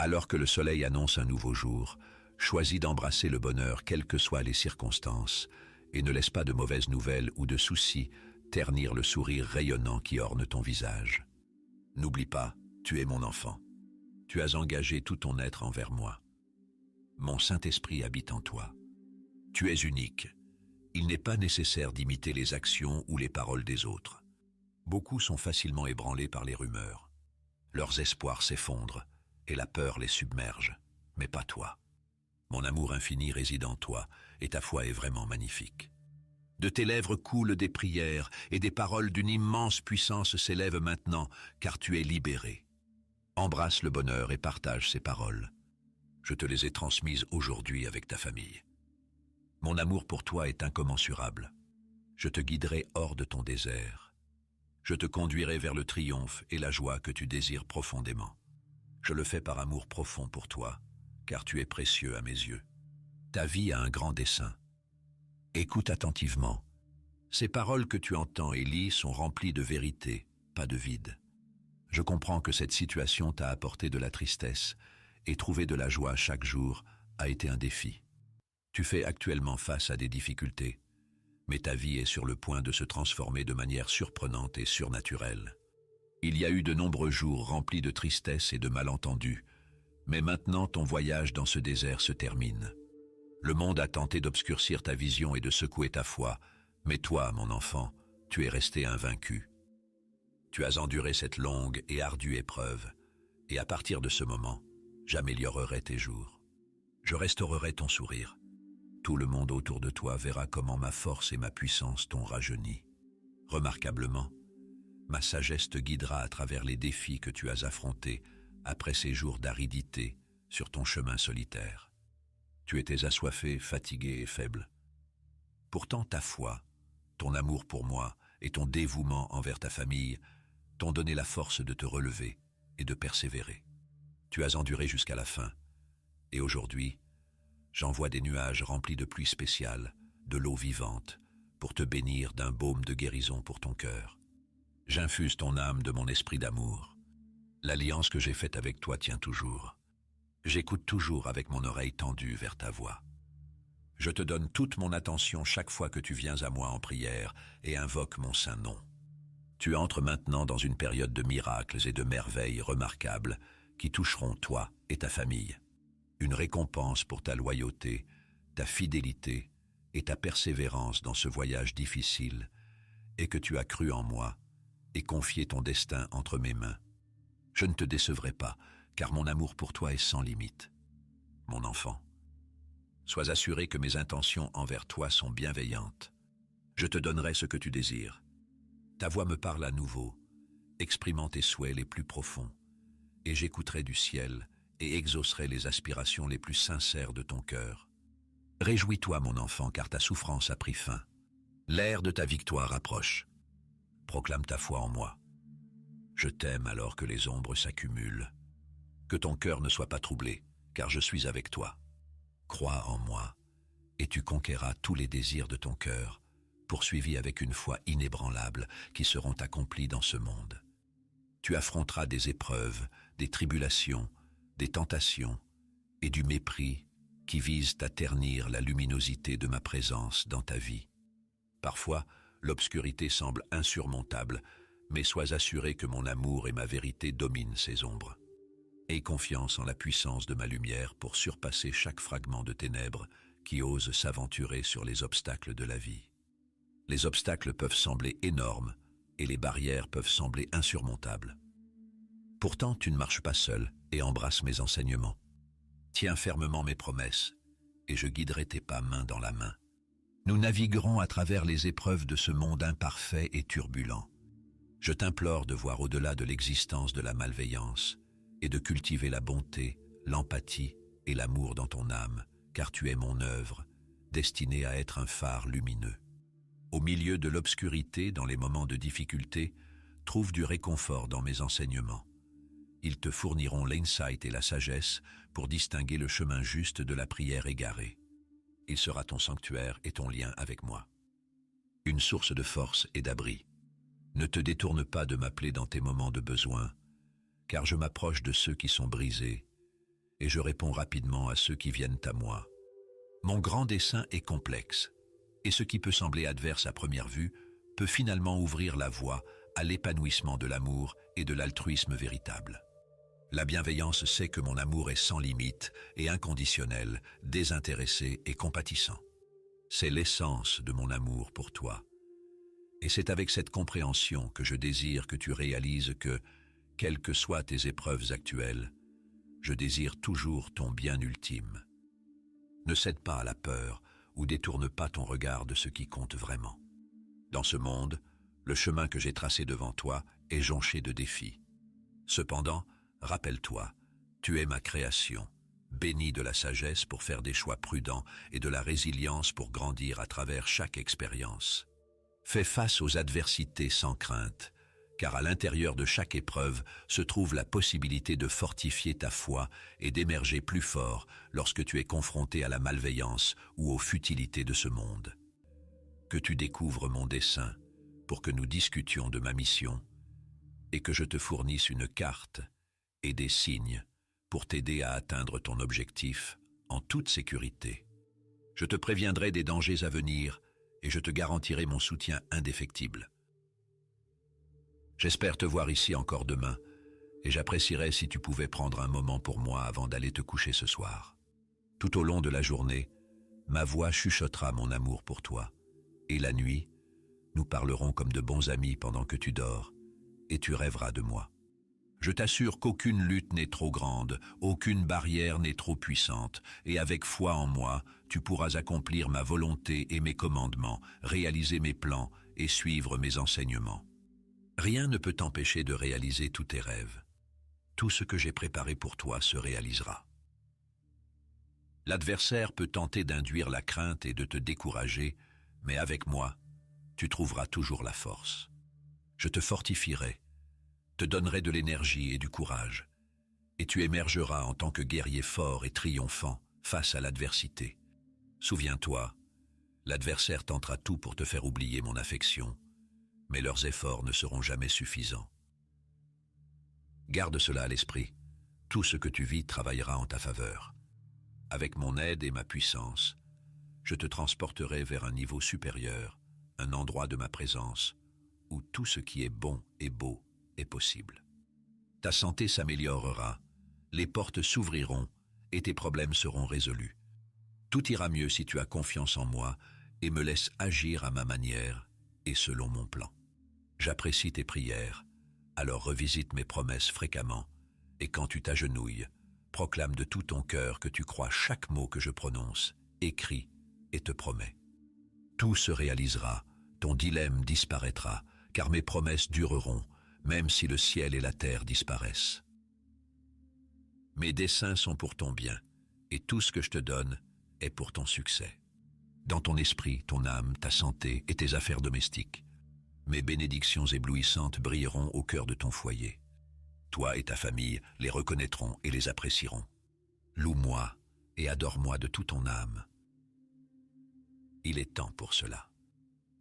alors que le soleil annonce un nouveau jour, choisis d'embrasser le bonheur quelles que soient les circonstances, et ne laisse pas de mauvaises nouvelles ou de soucis ternir le sourire rayonnant qui orne ton visage. N'oublie pas, tu es mon enfant. Tu as engagé tout ton être envers moi. Mon Saint-Esprit habite en toi. Tu es unique. Il n'est pas nécessaire d'imiter les actions ou les paroles des autres. Beaucoup sont facilement ébranlés par les rumeurs. Leurs espoirs s'effondrent, et la peur les submerge, mais pas toi. Mon amour infini réside en toi, et ta foi est vraiment magnifique. De tes lèvres coulent des prières, et des paroles d'une immense puissance s'élèvent maintenant, car tu es libéré. Embrasse le bonheur et partage ces paroles. Je te les ai transmises aujourd'hui avec ta famille. Mon amour pour toi est incommensurable. Je te guiderai hors de ton désert. Je te conduirai vers le triomphe et la joie que tu désires profondément. Je le fais par amour profond pour toi, car tu es précieux à mes yeux. Ta vie a un grand dessein. Écoute attentivement. Ces paroles que tu entends et lis sont remplies de vérité, pas de vide. Je comprends que cette situation t'a apporté de la tristesse, et trouver de la joie chaque jour a été un défi. Tu fais actuellement face à des difficultés, mais ta vie est sur le point de se transformer de manière surprenante et surnaturelle. Il y a eu de nombreux jours remplis de tristesse et de malentendus, mais maintenant ton voyage dans ce désert se termine. Le monde a tenté d'obscurcir ta vision et de secouer ta foi, mais toi, mon enfant, tu es resté invaincu. Tu as enduré cette longue et ardue épreuve, et à partir de ce moment, j'améliorerai tes jours. Je restaurerai ton sourire. Tout le monde autour de toi verra comment ma force et ma puissance t'ont rajeuni. Remarquablement, Ma sagesse te guidera à travers les défis que tu as affrontés après ces jours d'aridité sur ton chemin solitaire. Tu étais assoiffé, fatigué et faible. Pourtant ta foi, ton amour pour moi et ton dévouement envers ta famille t'ont donné la force de te relever et de persévérer. Tu as enduré jusqu'à la fin. Et aujourd'hui, j'envoie des nuages remplis de pluie spéciale, de l'eau vivante, pour te bénir d'un baume de guérison pour ton cœur. J'infuse ton âme de mon esprit d'amour. L'alliance que j'ai faite avec toi tient toujours. J'écoute toujours avec mon oreille tendue vers ta voix. Je te donne toute mon attention chaque fois que tu viens à moi en prière et invoques mon saint nom. Tu entres maintenant dans une période de miracles et de merveilles remarquables qui toucheront toi et ta famille. Une récompense pour ta loyauté, ta fidélité et ta persévérance dans ce voyage difficile et que tu as cru en moi et confier ton destin entre mes mains. Je ne te décevrai pas, car mon amour pour toi est sans limite. Mon enfant, sois assuré que mes intentions envers toi sont bienveillantes. Je te donnerai ce que tu désires. Ta voix me parle à nouveau, exprimant tes souhaits les plus profonds, et j'écouterai du ciel et exaucerai les aspirations les plus sincères de ton cœur. Réjouis-toi, mon enfant, car ta souffrance a pris fin. L'ère de ta victoire approche proclame ta foi en moi. Je t'aime alors que les ombres s'accumulent. Que ton cœur ne soit pas troublé, car je suis avec toi. Crois en moi, et tu conquerras tous les désirs de ton cœur, poursuivis avec une foi inébranlable, qui seront accomplis dans ce monde. Tu affronteras des épreuves, des tribulations, des tentations, et du mépris qui visent à ternir la luminosité de ma présence dans ta vie. Parfois, l'obscurité semble insurmontable, mais sois assuré que mon amour et ma vérité dominent ces ombres. Aie confiance en la puissance de ma lumière pour surpasser chaque fragment de ténèbres qui ose s'aventurer sur les obstacles de la vie. Les obstacles peuvent sembler énormes et les barrières peuvent sembler insurmontables. Pourtant, tu ne marches pas seul et embrasse mes enseignements. Tiens fermement mes promesses et je guiderai tes pas main dans la main. Nous naviguerons à travers les épreuves de ce monde imparfait et turbulent. Je t'implore de voir au-delà de l'existence de la malveillance et de cultiver la bonté, l'empathie et l'amour dans ton âme, car tu es mon œuvre, destinée à être un phare lumineux. Au milieu de l'obscurité, dans les moments de difficulté, trouve du réconfort dans mes enseignements. Ils te fourniront l'insight et la sagesse pour distinguer le chemin juste de la prière égarée il sera ton sanctuaire et ton lien avec moi. Une source de force et d'abri. Ne te détourne pas de m'appeler dans tes moments de besoin, car je m'approche de ceux qui sont brisés, et je réponds rapidement à ceux qui viennent à moi. Mon grand dessein est complexe, et ce qui peut sembler adverse à première vue peut finalement ouvrir la voie à l'épanouissement de l'amour et de l'altruisme véritable. La bienveillance sait que mon amour est sans limite et inconditionnel, désintéressé et compatissant. C'est l'essence de mon amour pour toi. Et c'est avec cette compréhension que je désire que tu réalises que, quelles que soient tes épreuves actuelles, je désire toujours ton bien ultime. Ne cède pas à la peur ou détourne pas ton regard de ce qui compte vraiment. Dans ce monde, le chemin que j'ai tracé devant toi est jonché de défis. Cependant, Rappelle-toi, tu es ma création, bénie de la sagesse pour faire des choix prudents et de la résilience pour grandir à travers chaque expérience. Fais face aux adversités sans crainte, car à l'intérieur de chaque épreuve se trouve la possibilité de fortifier ta foi et d'émerger plus fort lorsque tu es confronté à la malveillance ou aux futilités de ce monde. Que tu découvres mon dessein pour que nous discutions de ma mission et que je te fournisse une carte et des signes pour t'aider à atteindre ton objectif en toute sécurité. Je te préviendrai des dangers à venir et je te garantirai mon soutien indéfectible. J'espère te voir ici encore demain et j'apprécierais si tu pouvais prendre un moment pour moi avant d'aller te coucher ce soir. Tout au long de la journée, ma voix chuchotera mon amour pour toi et la nuit, nous parlerons comme de bons amis pendant que tu dors et tu rêveras de moi. Je t'assure qu'aucune lutte n'est trop grande, aucune barrière n'est trop puissante, et avec foi en moi, tu pourras accomplir ma volonté et mes commandements, réaliser mes plans et suivre mes enseignements. Rien ne peut t'empêcher de réaliser tous tes rêves. Tout ce que j'ai préparé pour toi se réalisera. L'adversaire peut tenter d'induire la crainte et de te décourager, mais avec moi, tu trouveras toujours la force. Je te fortifierai te donnerai de l'énergie et du courage, et tu émergeras en tant que guerrier fort et triomphant face à l'adversité. Souviens-toi, l'adversaire tentera tout pour te faire oublier mon affection, mais leurs efforts ne seront jamais suffisants. Garde cela à l'esprit. Tout ce que tu vis travaillera en ta faveur. Avec mon aide et ma puissance, je te transporterai vers un niveau supérieur, un endroit de ma présence, où tout ce qui est bon et beau possible. Ta santé s'améliorera, les portes s'ouvriront et tes problèmes seront résolus. Tout ira mieux si tu as confiance en moi et me laisses agir à ma manière et selon mon plan. J'apprécie tes prières, alors revisite mes promesses fréquemment, et quand tu t'agenouilles, proclame de tout ton cœur que tu crois chaque mot que je prononce, écris et te promets. Tout se réalisera, ton dilemme disparaîtra, car mes promesses dureront, même si le ciel et la terre disparaissent. Mes desseins sont pour ton bien, et tout ce que je te donne est pour ton succès. Dans ton esprit, ton âme, ta santé et tes affaires domestiques, mes bénédictions éblouissantes brilleront au cœur de ton foyer. Toi et ta famille les reconnaîtront et les apprécieront. Loue-moi et adore-moi de toute ton âme. Il est temps pour cela.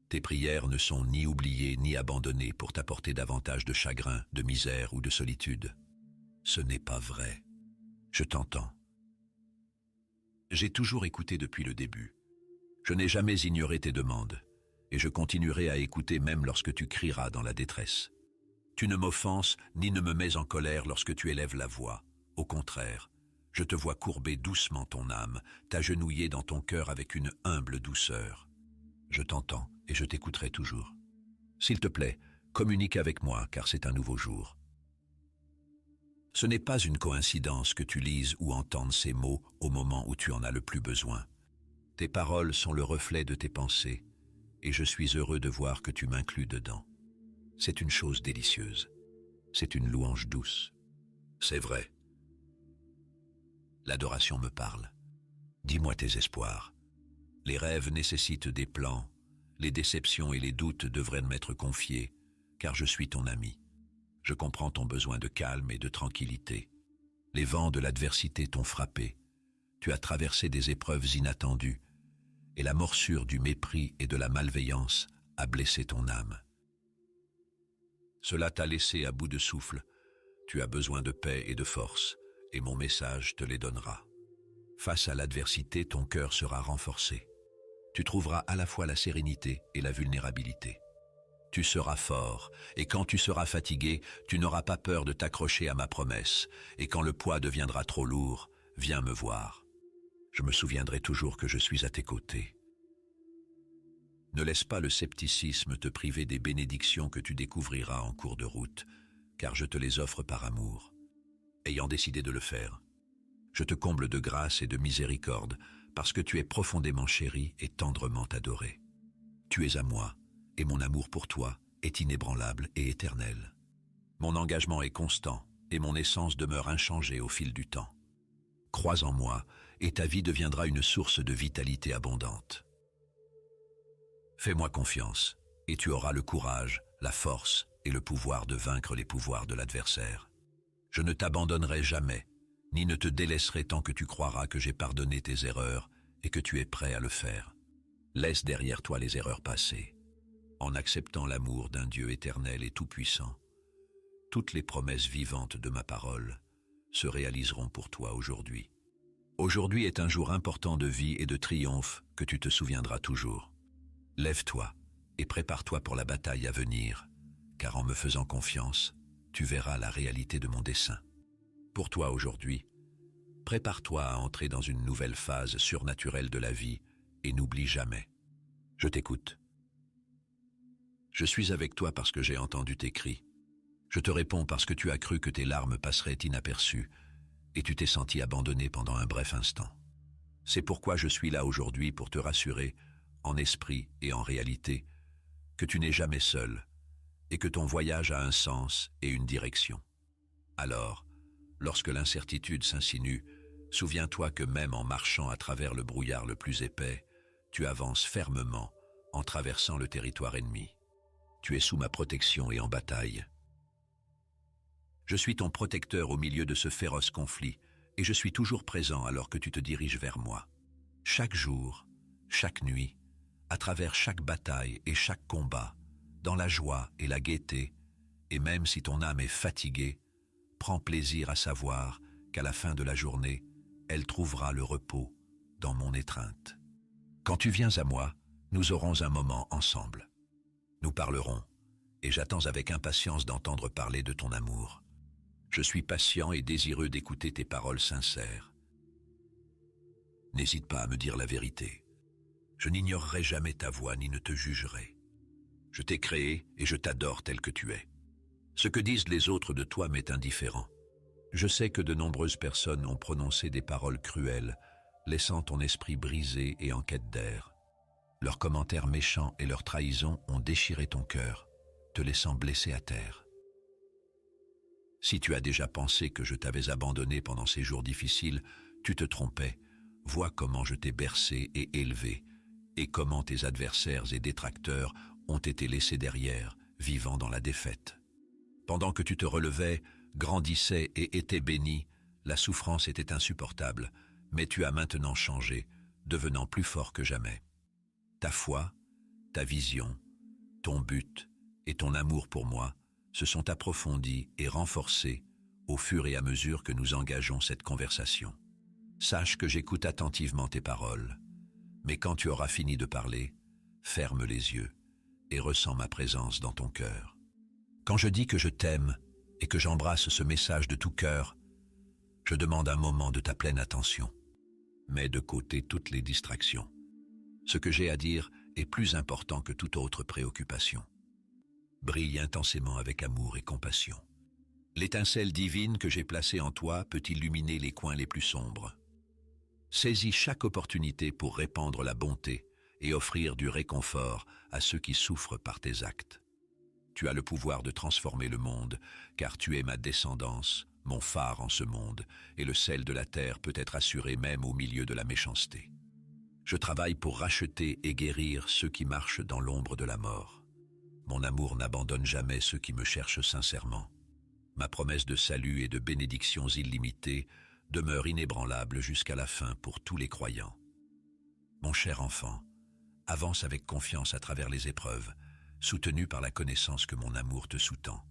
Tes prières ne sont ni oubliées ni abandonnées pour t'apporter davantage de chagrin, de misère ou de solitude. Ce n'est pas vrai. Je t'entends. J'ai toujours écouté depuis le début. Je n'ai jamais ignoré tes demandes, et je continuerai à écouter même lorsque tu crieras dans la détresse. Tu ne m'offenses ni ne me mets en colère lorsque tu élèves la voix. Au contraire, je te vois courber doucement ton âme, t'agenouiller dans ton cœur avec une humble douceur. Je t'entends, et je t'écouterai toujours. S'il te plaît, communique avec moi, car c'est un nouveau jour. Ce n'est pas une coïncidence que tu lises ou entendes ces mots au moment où tu en as le plus besoin. Tes paroles sont le reflet de tes pensées, et je suis heureux de voir que tu m'inclus dedans. C'est une chose délicieuse. C'est une louange douce. C'est vrai. L'adoration me parle. Dis-moi tes espoirs. Les rêves nécessitent des plans les déceptions et les doutes devraient m'être confiés, car je suis ton ami. Je comprends ton besoin de calme et de tranquillité. Les vents de l'adversité t'ont frappé. Tu as traversé des épreuves inattendues, et la morsure du mépris et de la malveillance a blessé ton âme. Cela t'a laissé à bout de souffle. Tu as besoin de paix et de force, et mon message te les donnera. Face à l'adversité, ton cœur sera renforcé tu trouveras à la fois la sérénité et la vulnérabilité. Tu seras fort, et quand tu seras fatigué, tu n'auras pas peur de t'accrocher à ma promesse, et quand le poids deviendra trop lourd, viens me voir. Je me souviendrai toujours que je suis à tes côtés. Ne laisse pas le scepticisme te priver des bénédictions que tu découvriras en cours de route, car je te les offre par amour. Ayant décidé de le faire, je te comble de grâce et de miséricorde, parce que tu es profondément chéri et tendrement adoré. Tu es à moi, et mon amour pour toi est inébranlable et éternel. Mon engagement est constant, et mon essence demeure inchangée au fil du temps. Crois en moi, et ta vie deviendra une source de vitalité abondante. Fais-moi confiance, et tu auras le courage, la force et le pouvoir de vaincre les pouvoirs de l'adversaire. Je ne t'abandonnerai jamais, ni ne te délaisserai tant que tu croiras que j'ai pardonné tes erreurs et que tu es prêt à le faire. Laisse derrière toi les erreurs passées, en acceptant l'amour d'un Dieu éternel et tout-puissant. Toutes les promesses vivantes de ma parole se réaliseront pour toi aujourd'hui. Aujourd'hui est un jour important de vie et de triomphe que tu te souviendras toujours. Lève-toi et prépare-toi pour la bataille à venir, car en me faisant confiance, tu verras la réalité de mon dessein pour toi aujourd'hui, prépare-toi à entrer dans une nouvelle phase surnaturelle de la vie et n'oublie jamais. Je t'écoute. Je suis avec toi parce que j'ai entendu tes cris. Je te réponds parce que tu as cru que tes larmes passeraient inaperçues et tu t'es senti abandonné pendant un bref instant. C'est pourquoi je suis là aujourd'hui pour te rassurer, en esprit et en réalité, que tu n'es jamais seul et que ton voyage a un sens et une direction. Alors, Lorsque l'incertitude s'insinue, souviens-toi que même en marchant à travers le brouillard le plus épais, tu avances fermement en traversant le territoire ennemi. Tu es sous ma protection et en bataille. Je suis ton protecteur au milieu de ce féroce conflit, et je suis toujours présent alors que tu te diriges vers moi. Chaque jour, chaque nuit, à travers chaque bataille et chaque combat, dans la joie et la gaieté, et même si ton âme est fatiguée, Prends plaisir à savoir qu'à la fin de la journée, elle trouvera le repos dans mon étreinte. Quand tu viens à moi, nous aurons un moment ensemble. Nous parlerons, et j'attends avec impatience d'entendre parler de ton amour. Je suis patient et désireux d'écouter tes paroles sincères. N'hésite pas à me dire la vérité. Je n'ignorerai jamais ta voix ni ne te jugerai. Je t'ai créé et je t'adore tel que tu es. Ce que disent les autres de toi m'est indifférent. Je sais que de nombreuses personnes ont prononcé des paroles cruelles, laissant ton esprit brisé et en quête d'air. Leurs commentaires méchants et leurs trahisons ont déchiré ton cœur, te laissant blessé à terre. Si tu as déjà pensé que je t'avais abandonné pendant ces jours difficiles, tu te trompais. Vois comment je t'ai bercé et élevé, et comment tes adversaires et détracteurs ont été laissés derrière, vivant dans la défaite. Pendant que tu te relevais, grandissais et étais béni, la souffrance était insupportable, mais tu as maintenant changé, devenant plus fort que jamais. Ta foi, ta vision, ton but et ton amour pour moi se sont approfondis et renforcés au fur et à mesure que nous engageons cette conversation. Sache que j'écoute attentivement tes paroles, mais quand tu auras fini de parler, ferme les yeux et ressens ma présence dans ton cœur. Quand je dis que je t'aime et que j'embrasse ce message de tout cœur, je demande un moment de ta pleine attention. Mets de côté toutes les distractions. Ce que j'ai à dire est plus important que toute autre préoccupation. Brille intensément avec amour et compassion. L'étincelle divine que j'ai placée en toi peut illuminer les coins les plus sombres. Saisis chaque opportunité pour répandre la bonté et offrir du réconfort à ceux qui souffrent par tes actes. Tu as le pouvoir de transformer le monde, car tu es ma descendance, mon phare en ce monde, et le sel de la terre peut être assuré même au milieu de la méchanceté. Je travaille pour racheter et guérir ceux qui marchent dans l'ombre de la mort. Mon amour n'abandonne jamais ceux qui me cherchent sincèrement. Ma promesse de salut et de bénédictions illimitées demeure inébranlable jusqu'à la fin pour tous les croyants. Mon cher enfant, avance avec confiance à travers les épreuves, soutenu par la connaissance que mon amour te sous-tend.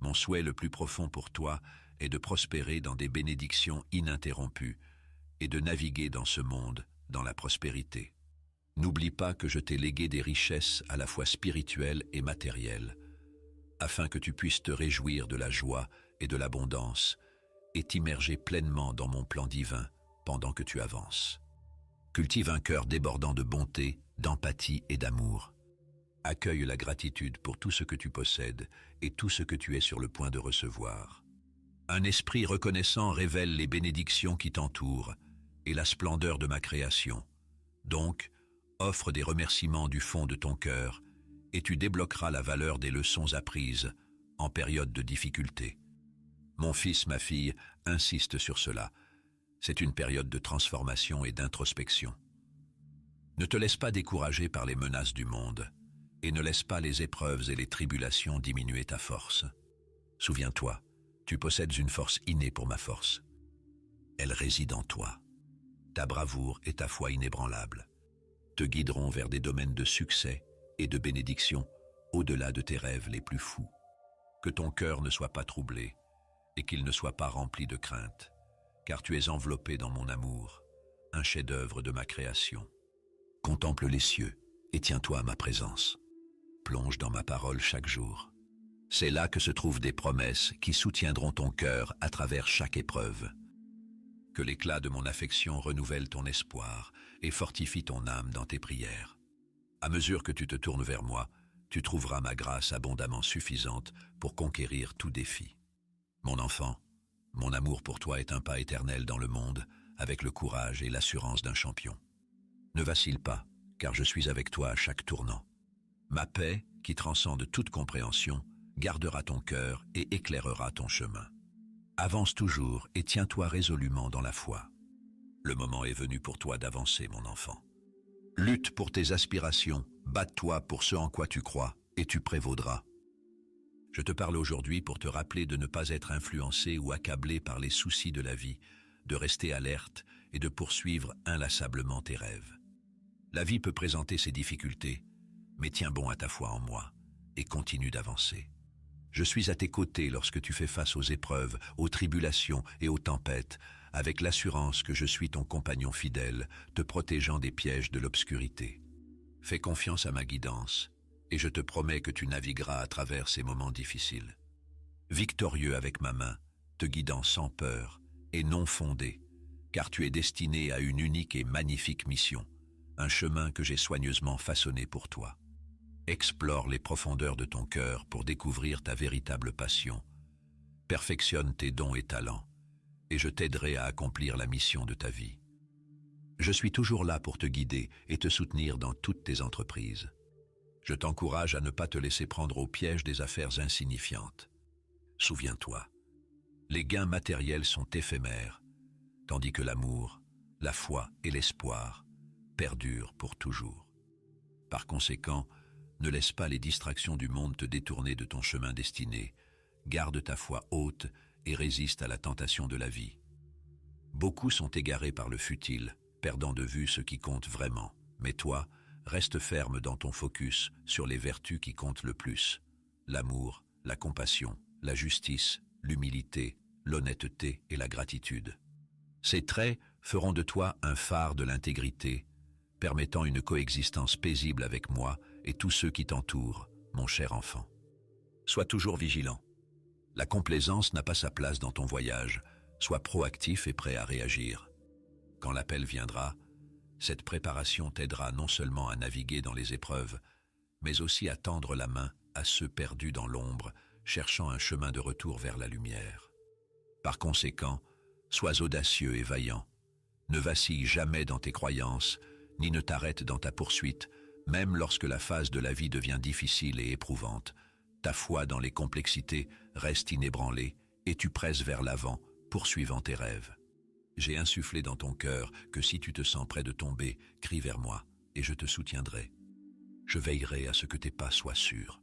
Mon souhait le plus profond pour toi est de prospérer dans des bénédictions ininterrompues et de naviguer dans ce monde, dans la prospérité. N'oublie pas que je t'ai légué des richesses à la fois spirituelles et matérielles, afin que tu puisses te réjouir de la joie et de l'abondance, et t'immerger pleinement dans mon plan divin pendant que tu avances. Cultive un cœur débordant de bonté, d'empathie et d'amour, Accueille la gratitude pour tout ce que tu possèdes et tout ce que tu es sur le point de recevoir. Un esprit reconnaissant révèle les bénédictions qui t'entourent et la splendeur de ma création. Donc, offre des remerciements du fond de ton cœur et tu débloqueras la valeur des leçons apprises en période de difficulté. Mon fils, ma fille, insiste sur cela. C'est une période de transformation et d'introspection. Ne te laisse pas décourager par les menaces du monde et ne laisse pas les épreuves et les tribulations diminuer ta force. Souviens-toi, tu possèdes une force innée pour ma force. Elle réside en toi. Ta bravoure et ta foi inébranlable te guideront vers des domaines de succès et de bénédiction au-delà de tes rêves les plus fous. Que ton cœur ne soit pas troublé et qu'il ne soit pas rempli de crainte, car tu es enveloppé dans mon amour, un chef-d'œuvre de ma création. Contemple les cieux et tiens-toi à ma présence plonge dans ma parole chaque jour. C'est là que se trouvent des promesses qui soutiendront ton cœur à travers chaque épreuve. Que l'éclat de mon affection renouvelle ton espoir et fortifie ton âme dans tes prières. À mesure que tu te tournes vers moi, tu trouveras ma grâce abondamment suffisante pour conquérir tout défi. Mon enfant, mon amour pour toi est un pas éternel dans le monde, avec le courage et l'assurance d'un champion. Ne vacille pas, car je suis avec toi à chaque tournant. Ma paix, qui transcende toute compréhension, gardera ton cœur et éclairera ton chemin. Avance toujours et tiens-toi résolument dans la foi. Le moment est venu pour toi d'avancer, mon enfant. Lutte pour tes aspirations, batte-toi pour ce en quoi tu crois, et tu prévaudras. Je te parle aujourd'hui pour te rappeler de ne pas être influencé ou accablé par les soucis de la vie, de rester alerte et de poursuivre inlassablement tes rêves. La vie peut présenter ses difficultés, mais tiens bon à ta foi en moi et continue d'avancer. Je suis à tes côtés lorsque tu fais face aux épreuves, aux tribulations et aux tempêtes, avec l'assurance que je suis ton compagnon fidèle, te protégeant des pièges de l'obscurité. Fais confiance à ma guidance, et je te promets que tu navigueras à travers ces moments difficiles. Victorieux avec ma main, te guidant sans peur et non fondé, car tu es destiné à une unique et magnifique mission, un chemin que j'ai soigneusement façonné pour toi. Explore les profondeurs de ton cœur pour découvrir ta véritable passion. Perfectionne tes dons et talents, et je t'aiderai à accomplir la mission de ta vie. Je suis toujours là pour te guider et te soutenir dans toutes tes entreprises. Je t'encourage à ne pas te laisser prendre au piège des affaires insignifiantes. Souviens-toi, les gains matériels sont éphémères, tandis que l'amour, la foi et l'espoir perdurent pour toujours. Par conséquent, ne laisse pas les distractions du monde te détourner de ton chemin destiné. Garde ta foi haute et résiste à la tentation de la vie. Beaucoup sont égarés par le futile, perdant de vue ce qui compte vraiment. Mais toi, reste ferme dans ton focus sur les vertus qui comptent le plus. L'amour, la compassion, la justice, l'humilité, l'honnêteté et la gratitude. Ces traits feront de toi un phare de l'intégrité, permettant une coexistence paisible avec moi et tous ceux qui t'entourent, mon cher enfant. Sois toujours vigilant. La complaisance n'a pas sa place dans ton voyage. Sois proactif et prêt à réagir. Quand l'appel viendra, cette préparation t'aidera non seulement à naviguer dans les épreuves, mais aussi à tendre la main à ceux perdus dans l'ombre, cherchant un chemin de retour vers la lumière. Par conséquent, sois audacieux et vaillant. Ne vacille jamais dans tes croyances, ni ne t'arrête dans ta poursuite, même lorsque la phase de la vie devient difficile et éprouvante, ta foi dans les complexités reste inébranlée et tu presses vers l'avant, poursuivant tes rêves. J'ai insufflé dans ton cœur que si tu te sens près de tomber, crie vers moi, et je te soutiendrai. Je veillerai à ce que tes pas soient sûrs.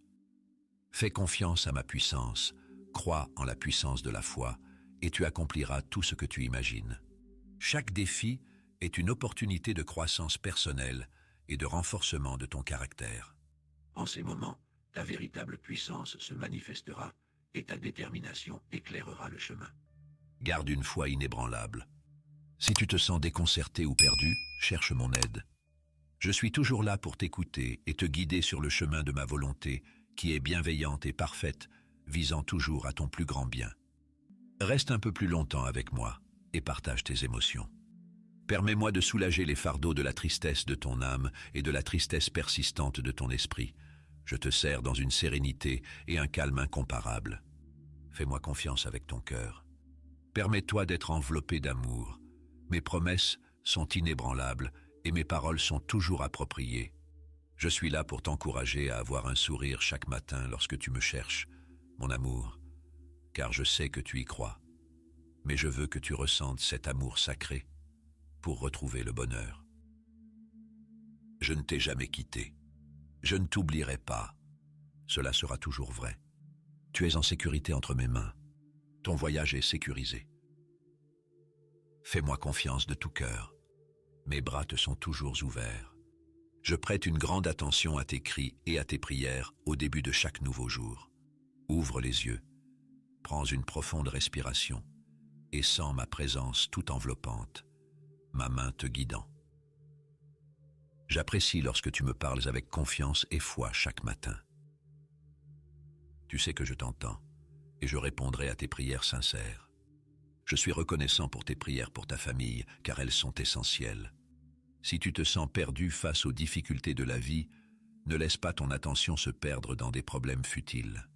Fais confiance à ma puissance, crois en la puissance de la foi, et tu accompliras tout ce que tu imagines. Chaque défi est une opportunité de croissance personnelle et de renforcement de ton caractère. En ces moments, ta véritable puissance se manifestera et ta détermination éclairera le chemin. Garde une foi inébranlable. Si tu te sens déconcerté ou perdu, cherche mon aide. Je suis toujours là pour t'écouter et te guider sur le chemin de ma volonté, qui est bienveillante et parfaite, visant toujours à ton plus grand bien. Reste un peu plus longtemps avec moi et partage tes émotions. Permets-moi de soulager les fardeaux de la tristesse de ton âme et de la tristesse persistante de ton esprit. Je te sers dans une sérénité et un calme incomparables. Fais-moi confiance avec ton cœur. Permets-toi d'être enveloppé d'amour. Mes promesses sont inébranlables et mes paroles sont toujours appropriées. Je suis là pour t'encourager à avoir un sourire chaque matin lorsque tu me cherches, mon amour, car je sais que tu y crois. Mais je veux que tu ressentes cet amour sacré pour retrouver le bonheur. Je ne t'ai jamais quitté. Je ne t'oublierai pas. Cela sera toujours vrai. Tu es en sécurité entre mes mains. Ton voyage est sécurisé. Fais-moi confiance de tout cœur. Mes bras te sont toujours ouverts. Je prête une grande attention à tes cris et à tes prières au début de chaque nouveau jour. Ouvre les yeux, prends une profonde respiration et sens ma présence tout enveloppante ma main te guidant. J'apprécie lorsque tu me parles avec confiance et foi chaque matin. Tu sais que je t'entends et je répondrai à tes prières sincères. Je suis reconnaissant pour tes prières pour ta famille, car elles sont essentielles. Si tu te sens perdu face aux difficultés de la vie, ne laisse pas ton attention se perdre dans des problèmes futiles.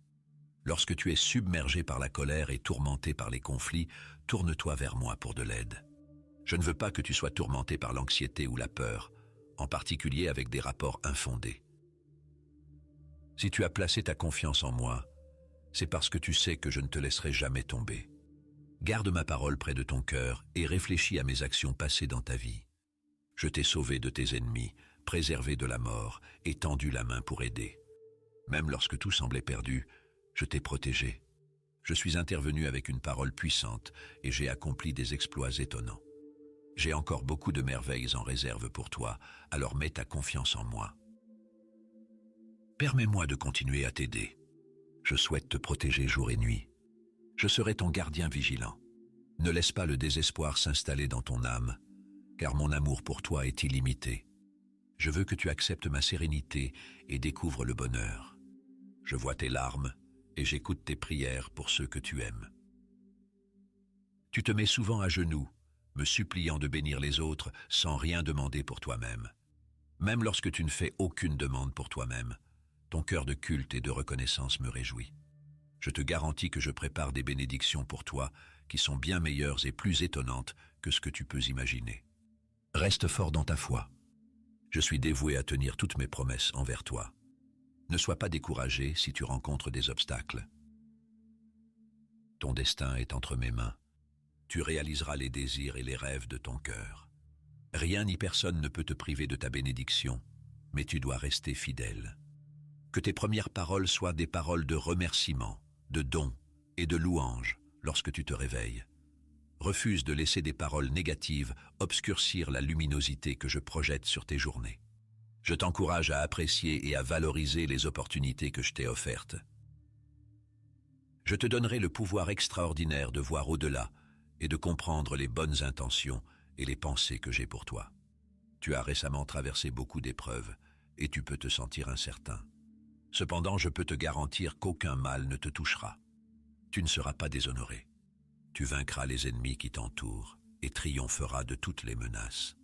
Lorsque tu es submergé par la colère et tourmenté par les conflits, tourne-toi vers moi pour de l'aide. Je ne veux pas que tu sois tourmenté par l'anxiété ou la peur, en particulier avec des rapports infondés. Si tu as placé ta confiance en moi, c'est parce que tu sais que je ne te laisserai jamais tomber. Garde ma parole près de ton cœur et réfléchis à mes actions passées dans ta vie. Je t'ai sauvé de tes ennemis, préservé de la mort et tendu la main pour aider. Même lorsque tout semblait perdu, je t'ai protégé. Je suis intervenu avec une parole puissante et j'ai accompli des exploits étonnants. J'ai encore beaucoup de merveilles en réserve pour toi, alors mets ta confiance en moi. Permets-moi de continuer à t'aider. Je souhaite te protéger jour et nuit. Je serai ton gardien vigilant. Ne laisse pas le désespoir s'installer dans ton âme, car mon amour pour toi est illimité. Je veux que tu acceptes ma sérénité et découvres le bonheur. Je vois tes larmes et j'écoute tes prières pour ceux que tu aimes. Tu te mets souvent à genoux me suppliant de bénir les autres sans rien demander pour toi-même. Même lorsque tu ne fais aucune demande pour toi-même, ton cœur de culte et de reconnaissance me réjouit. Je te garantis que je prépare des bénédictions pour toi qui sont bien meilleures et plus étonnantes que ce que tu peux imaginer. Reste fort dans ta foi. Je suis dévoué à tenir toutes mes promesses envers toi. Ne sois pas découragé si tu rencontres des obstacles. Ton destin est entre mes mains tu réaliseras les désirs et les rêves de ton cœur. Rien ni personne ne peut te priver de ta bénédiction, mais tu dois rester fidèle. Que tes premières paroles soient des paroles de remerciement, de don et de louange lorsque tu te réveilles. Refuse de laisser des paroles négatives obscurcir la luminosité que je projette sur tes journées. Je t'encourage à apprécier et à valoriser les opportunités que je t'ai offertes. Je te donnerai le pouvoir extraordinaire de voir au-delà et de comprendre les bonnes intentions et les pensées que j'ai pour toi. Tu as récemment traversé beaucoup d'épreuves et tu peux te sentir incertain. Cependant, je peux te garantir qu'aucun mal ne te touchera. Tu ne seras pas déshonoré. Tu vaincras les ennemis qui t'entourent et triompheras de toutes les menaces.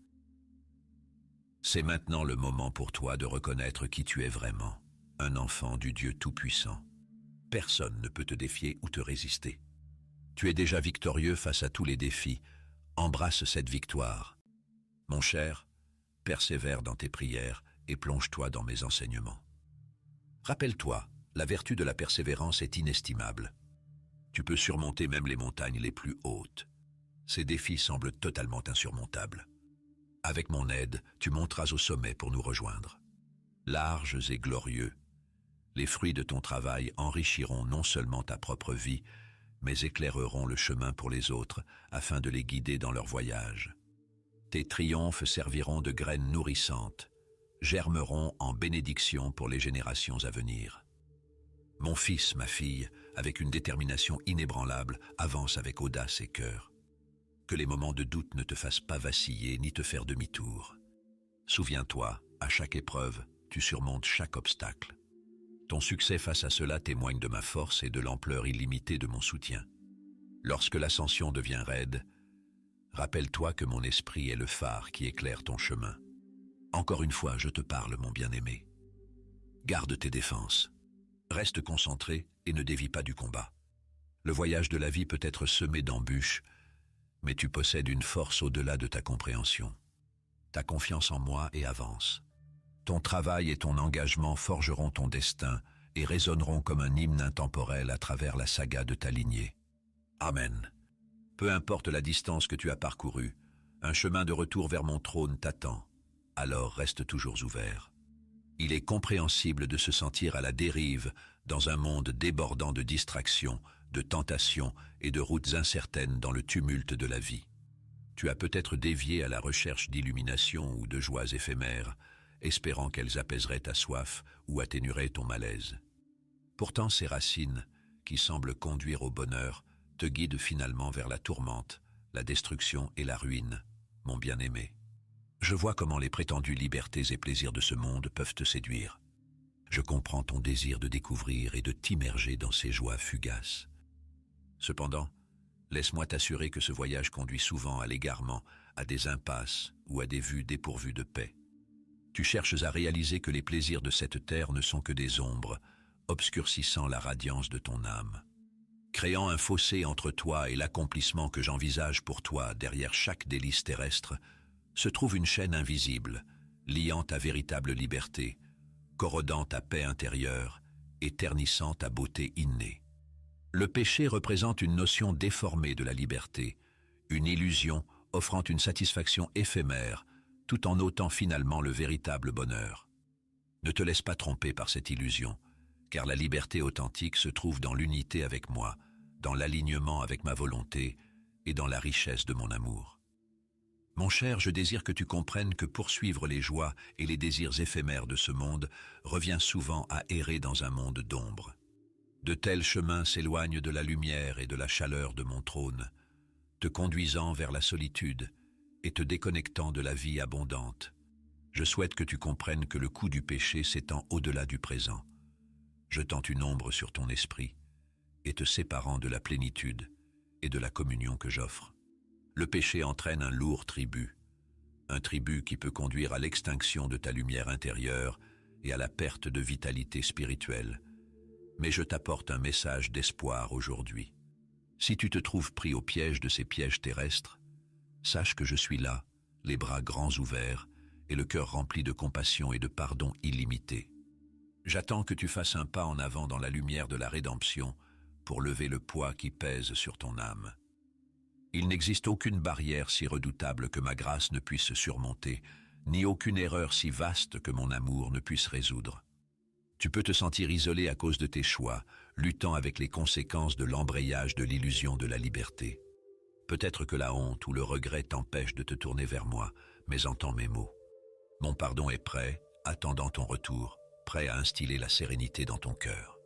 C'est maintenant le moment pour toi de reconnaître qui tu es vraiment, un enfant du Dieu Tout-Puissant. Personne ne peut te défier ou te résister. Tu es déjà victorieux face à tous les défis. Embrasse cette victoire. Mon cher, persévère dans tes prières et plonge-toi dans mes enseignements. Rappelle-toi, la vertu de la persévérance est inestimable. Tu peux surmonter même les montagnes les plus hautes. Ces défis semblent totalement insurmontables. Avec mon aide, tu monteras au sommet pour nous rejoindre. Larges et glorieux, les fruits de ton travail enrichiront non seulement ta propre vie, mais éclaireront le chemin pour les autres afin de les guider dans leur voyage. Tes triomphes serviront de graines nourrissantes, germeront en bénédiction pour les générations à venir. Mon fils, ma fille, avec une détermination inébranlable, avance avec audace et cœur. Que les moments de doute ne te fassent pas vaciller ni te faire demi-tour. Souviens-toi, à chaque épreuve, tu surmontes chaque obstacle. Ton succès face à cela témoigne de ma force et de l'ampleur illimitée de mon soutien. Lorsque l'ascension devient raide, rappelle-toi que mon esprit est le phare qui éclaire ton chemin. Encore une fois, je te parle, mon bien-aimé. Garde tes défenses. Reste concentré et ne dévie pas du combat. Le voyage de la vie peut être semé d'embûches, mais tu possèdes une force au-delà de ta compréhension. Ta confiance en moi et avance. Ton travail et ton engagement forgeront ton destin et résonneront comme un hymne intemporel à travers la saga de ta lignée. Amen. Peu importe la distance que tu as parcourue, un chemin de retour vers mon trône t'attend, alors reste toujours ouvert. Il est compréhensible de se sentir à la dérive dans un monde débordant de distractions, de tentations et de routes incertaines dans le tumulte de la vie. Tu as peut-être dévié à la recherche d'illumination ou de joies éphémères, espérant qu'elles apaiseraient ta soif ou atténueraient ton malaise. Pourtant ces racines, qui semblent conduire au bonheur, te guident finalement vers la tourmente, la destruction et la ruine, mon bien-aimé. Je vois comment les prétendues libertés et plaisirs de ce monde peuvent te séduire. Je comprends ton désir de découvrir et de t'immerger dans ces joies fugaces. Cependant, laisse-moi t'assurer que ce voyage conduit souvent à l'égarement, à des impasses ou à des vues dépourvues de paix. Tu cherches à réaliser que les plaisirs de cette terre ne sont que des ombres, obscurcissant la radiance de ton âme, créant un fossé entre toi et l'accomplissement que j'envisage pour toi derrière chaque délice terrestre, se trouve une chaîne invisible, liant ta véritable liberté, corrodant ta paix intérieure et ternissant ta beauté innée. Le péché représente une notion déformée de la liberté, une illusion offrant une satisfaction éphémère tout en ôtant finalement le véritable bonheur. Ne te laisse pas tromper par cette illusion, car la liberté authentique se trouve dans l'unité avec moi, dans l'alignement avec ma volonté et dans la richesse de mon amour. Mon cher, je désire que tu comprennes que poursuivre les joies et les désirs éphémères de ce monde revient souvent à errer dans un monde d'ombre. De tels chemins s'éloignent de la lumière et de la chaleur de mon trône, te conduisant vers la solitude, et te déconnectant de la vie abondante. Je souhaite que tu comprennes que le coût du péché s'étend au-delà du présent, jetant une ombre sur ton esprit et te séparant de la plénitude et de la communion que j'offre. Le péché entraîne un lourd tribut, un tribut qui peut conduire à l'extinction de ta lumière intérieure et à la perte de vitalité spirituelle. Mais je t'apporte un message d'espoir aujourd'hui. Si tu te trouves pris au piège de ces pièges terrestres, Sache que je suis là, les bras grands ouverts et le cœur rempli de compassion et de pardon illimité. J'attends que tu fasses un pas en avant dans la lumière de la rédemption pour lever le poids qui pèse sur ton âme. Il n'existe aucune barrière si redoutable que ma grâce ne puisse surmonter, ni aucune erreur si vaste que mon amour ne puisse résoudre. Tu peux te sentir isolé à cause de tes choix, luttant avec les conséquences de l'embrayage de l'illusion de la liberté. Peut-être que la honte ou le regret t'empêche de te tourner vers moi, mais entends mes mots. Mon pardon est prêt, attendant ton retour, prêt à instiller la sérénité dans ton cœur.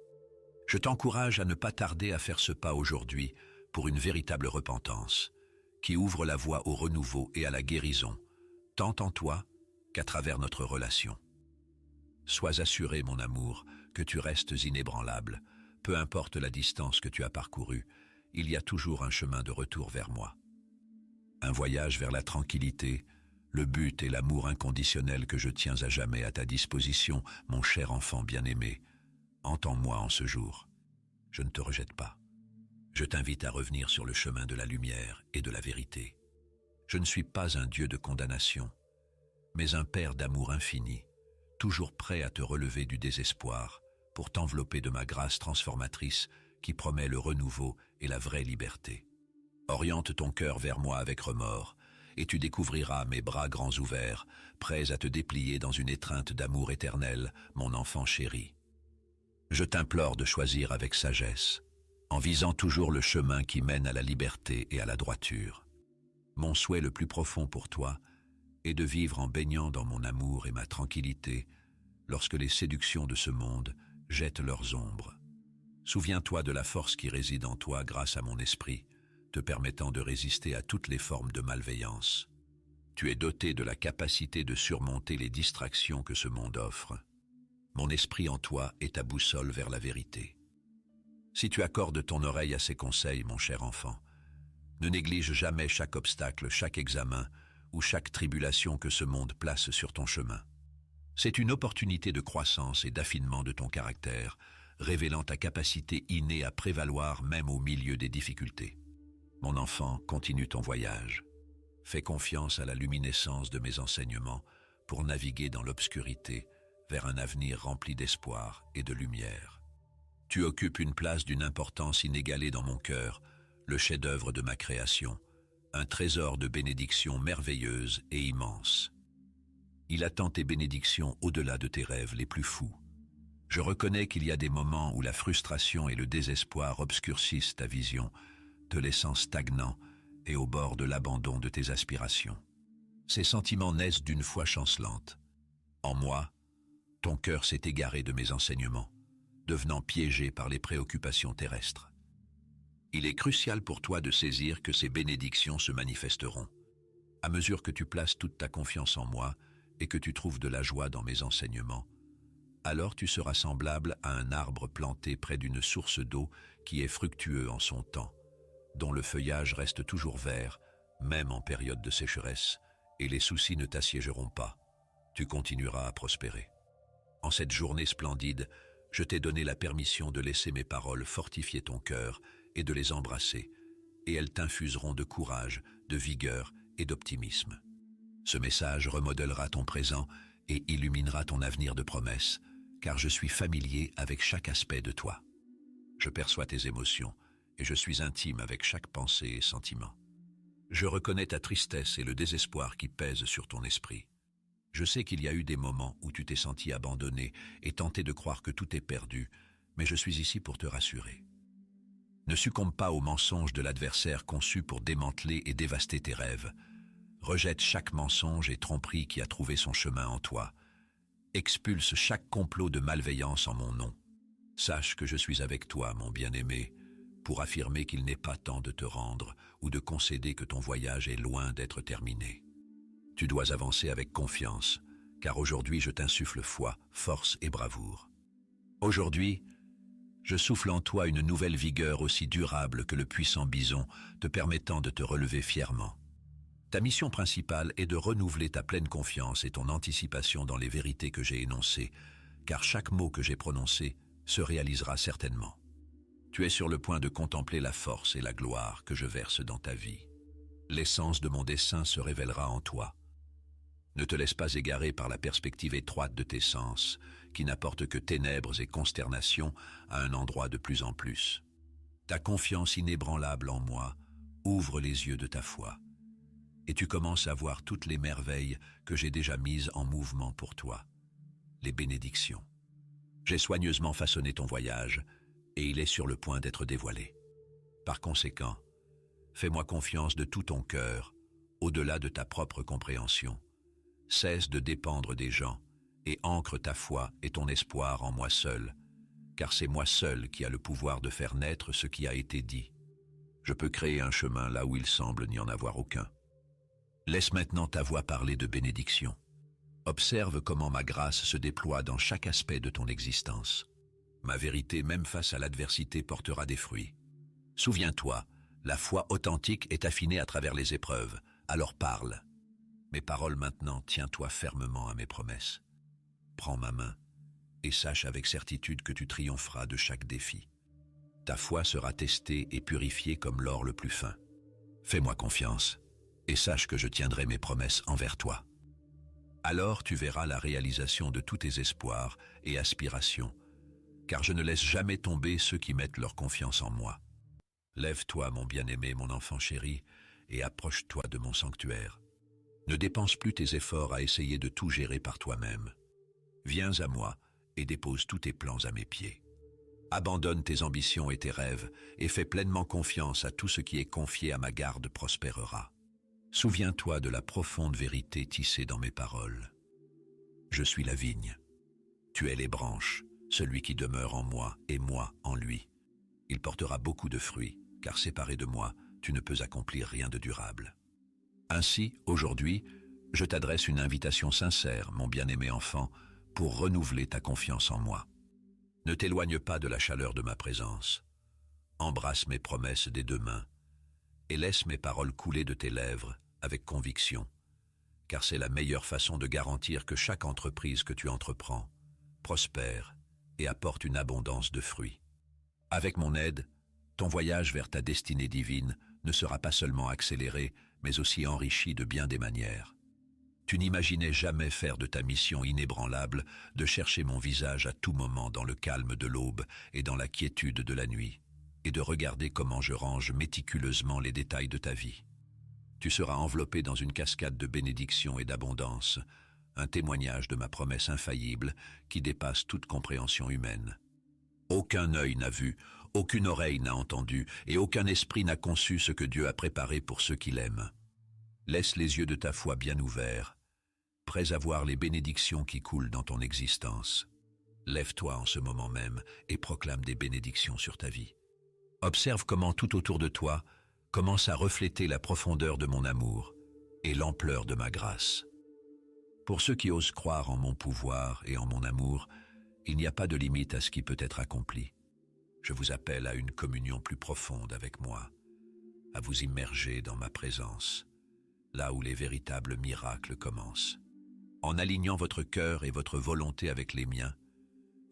Je t'encourage à ne pas tarder à faire ce pas aujourd'hui pour une véritable repentance, qui ouvre la voie au renouveau et à la guérison, tant en toi qu'à travers notre relation. Sois assuré, mon amour, que tu restes inébranlable, peu importe la distance que tu as parcourue, il y a toujours un chemin de retour vers moi. Un voyage vers la tranquillité, le but et l'amour inconditionnel que je tiens à jamais à ta disposition, mon cher enfant bien-aimé. Entends-moi en ce jour. Je ne te rejette pas. Je t'invite à revenir sur le chemin de la lumière et de la vérité. Je ne suis pas un Dieu de condamnation, mais un Père d'amour infini, toujours prêt à te relever du désespoir pour t'envelopper de ma grâce transformatrice qui promet le renouveau « Et la vraie liberté. Oriente ton cœur vers moi avec remords, et tu découvriras mes bras grands ouverts, prêts à te déplier dans une étreinte d'amour éternel, mon enfant chéri. Je t'implore de choisir avec sagesse, en visant toujours le chemin qui mène à la liberté et à la droiture. Mon souhait le plus profond pour toi est de vivre en baignant dans mon amour et ma tranquillité lorsque les séductions de ce monde jettent leurs ombres Souviens-toi de la force qui réside en toi grâce à mon esprit, te permettant de résister à toutes les formes de malveillance. Tu es doté de la capacité de surmonter les distractions que ce monde offre. Mon esprit en toi est ta boussole vers la vérité. Si tu accordes ton oreille à ces conseils, mon cher enfant, ne néglige jamais chaque obstacle, chaque examen ou chaque tribulation que ce monde place sur ton chemin. C'est une opportunité de croissance et d'affinement de ton caractère, révélant ta capacité innée à prévaloir même au milieu des difficultés. Mon enfant, continue ton voyage. Fais confiance à la luminescence de mes enseignements pour naviguer dans l'obscurité vers un avenir rempli d'espoir et de lumière. Tu occupes une place d'une importance inégalée dans mon cœur, le chef-d'œuvre de ma création, un trésor de bénédictions merveilleuses et immenses. Il attend tes bénédictions au-delà de tes rêves les plus fous. Je reconnais qu'il y a des moments où la frustration et le désespoir obscurcissent ta vision, te laissant stagnant et au bord de l'abandon de tes aspirations. Ces sentiments naissent d'une foi chancelante. En moi, ton cœur s'est égaré de mes enseignements, devenant piégé par les préoccupations terrestres. Il est crucial pour toi de saisir que ces bénédictions se manifesteront, à mesure que tu places toute ta confiance en moi et que tu trouves de la joie dans mes enseignements, alors tu seras semblable à un arbre planté près d'une source d'eau qui est fructueux en son temps, dont le feuillage reste toujours vert, même en période de sécheresse, et les soucis ne t'assiégeront pas. Tu continueras à prospérer. En cette journée splendide, je t'ai donné la permission de laisser mes paroles fortifier ton cœur et de les embrasser, et elles t'infuseront de courage, de vigueur et d'optimisme. Ce message remodellera ton présent et illuminera ton avenir de promesses, car je suis familier avec chaque aspect de toi. Je perçois tes émotions, et je suis intime avec chaque pensée et sentiment. Je reconnais ta tristesse et le désespoir qui pèsent sur ton esprit. Je sais qu'il y a eu des moments où tu t'es senti abandonné et tenté de croire que tout est perdu, mais je suis ici pour te rassurer. Ne succombe pas aux mensonges de l'adversaire conçu pour démanteler et dévaster tes rêves. Rejette chaque mensonge et tromperie qui a trouvé son chemin en toi, expulse chaque complot de malveillance en mon nom. Sache que je suis avec toi, mon bien-aimé, pour affirmer qu'il n'est pas temps de te rendre ou de concéder que ton voyage est loin d'être terminé. Tu dois avancer avec confiance, car aujourd'hui je t'insuffle foi, force et bravoure. Aujourd'hui, je souffle en toi une nouvelle vigueur aussi durable que le puissant bison, te permettant de te relever fièrement. Ta mission principale est de renouveler ta pleine confiance et ton anticipation dans les vérités que j'ai énoncées, car chaque mot que j'ai prononcé se réalisera certainement. Tu es sur le point de contempler la force et la gloire que je verse dans ta vie. L'essence de mon dessein se révélera en toi. Ne te laisse pas égarer par la perspective étroite de tes sens, qui n'apporte que ténèbres et consternation à un endroit de plus en plus. Ta confiance inébranlable en moi ouvre les yeux de ta foi et tu commences à voir toutes les merveilles que j'ai déjà mises en mouvement pour toi, les bénédictions. J'ai soigneusement façonné ton voyage, et il est sur le point d'être dévoilé. Par conséquent, fais-moi confiance de tout ton cœur, au-delà de ta propre compréhension. Cesse de dépendre des gens, et ancre ta foi et ton espoir en moi seul, car c'est moi seul qui a le pouvoir de faire naître ce qui a été dit. Je peux créer un chemin là où il semble n'y en avoir aucun. Laisse maintenant ta voix parler de bénédiction. Observe comment ma grâce se déploie dans chaque aspect de ton existence. Ma vérité, même face à l'adversité, portera des fruits. Souviens-toi, la foi authentique est affinée à travers les épreuves, alors parle. Mes paroles maintenant, tiens-toi fermement à mes promesses. Prends ma main et sache avec certitude que tu triompheras de chaque défi. Ta foi sera testée et purifiée comme l'or le plus fin. Fais-moi confiance et sache que je tiendrai mes promesses envers toi. Alors tu verras la réalisation de tous tes espoirs et aspirations, car je ne laisse jamais tomber ceux qui mettent leur confiance en moi. Lève-toi, mon bien-aimé, mon enfant chéri, et approche-toi de mon sanctuaire. Ne dépense plus tes efforts à essayer de tout gérer par toi-même. Viens à moi et dépose tous tes plans à mes pieds. Abandonne tes ambitions et tes rêves, et fais pleinement confiance à tout ce qui est confié à ma garde prospérera. Souviens-toi de la profonde vérité tissée dans mes paroles. Je suis la vigne. Tu es les branches, celui qui demeure en moi et moi en lui. Il portera beaucoup de fruits, car séparé de moi, tu ne peux accomplir rien de durable. Ainsi, aujourd'hui, je t'adresse une invitation sincère, mon bien-aimé enfant, pour renouveler ta confiance en moi. Ne t'éloigne pas de la chaleur de ma présence. Embrasse mes promesses des deux mains et laisse mes paroles couler de tes lèvres avec conviction, car c'est la meilleure façon de garantir que chaque entreprise que tu entreprends prospère et apporte une abondance de fruits. Avec mon aide, ton voyage vers ta destinée divine ne sera pas seulement accéléré, mais aussi enrichi de bien des manières. Tu n'imaginais jamais faire de ta mission inébranlable de chercher mon visage à tout moment dans le calme de l'aube et dans la quiétude de la nuit, et de regarder comment je range méticuleusement les détails de ta vie tu seras enveloppé dans une cascade de bénédictions et d'abondance, un témoignage de ma promesse infaillible qui dépasse toute compréhension humaine. Aucun œil n'a vu, aucune oreille n'a entendu, et aucun esprit n'a conçu ce que Dieu a préparé pour ceux qui l'aiment. Laisse les yeux de ta foi bien ouverts, prêts à voir les bénédictions qui coulent dans ton existence. Lève-toi en ce moment même et proclame des bénédictions sur ta vie. Observe comment tout autour de toi, commence à refléter la profondeur de mon amour et l'ampleur de ma grâce. Pour ceux qui osent croire en mon pouvoir et en mon amour, il n'y a pas de limite à ce qui peut être accompli. Je vous appelle à une communion plus profonde avec moi, à vous immerger dans ma présence, là où les véritables miracles commencent. En alignant votre cœur et votre volonté avec les miens,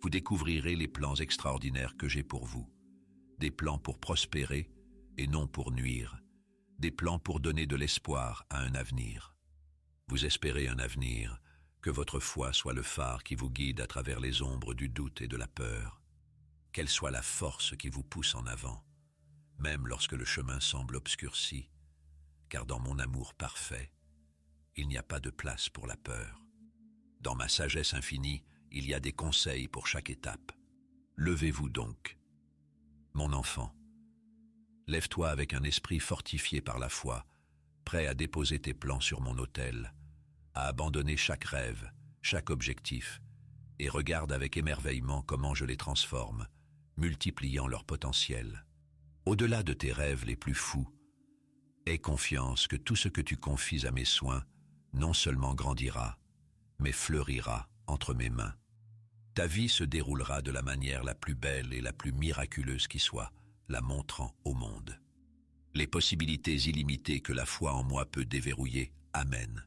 vous découvrirez les plans extraordinaires que j'ai pour vous, des plans pour prospérer, et non pour nuire, des plans pour donner de l'espoir à un avenir. Vous espérez un avenir, que votre foi soit le phare qui vous guide à travers les ombres du doute et de la peur, qu'elle soit la force qui vous pousse en avant, même lorsque le chemin semble obscurci, car dans mon amour parfait, il n'y a pas de place pour la peur. Dans ma sagesse infinie, il y a des conseils pour chaque étape. Levez-vous donc. Mon enfant, Lève-toi avec un esprit fortifié par la foi, prêt à déposer tes plans sur mon autel, à abandonner chaque rêve, chaque objectif, et regarde avec émerveillement comment je les transforme, multipliant leur potentiel. Au-delà de tes rêves les plus fous, aie confiance que tout ce que tu confies à mes soins non seulement grandira, mais fleurira entre mes mains. Ta vie se déroulera de la manière la plus belle et la plus miraculeuse qui soit la montrant au monde. Les possibilités illimitées que la foi en moi peut déverrouiller, Amen.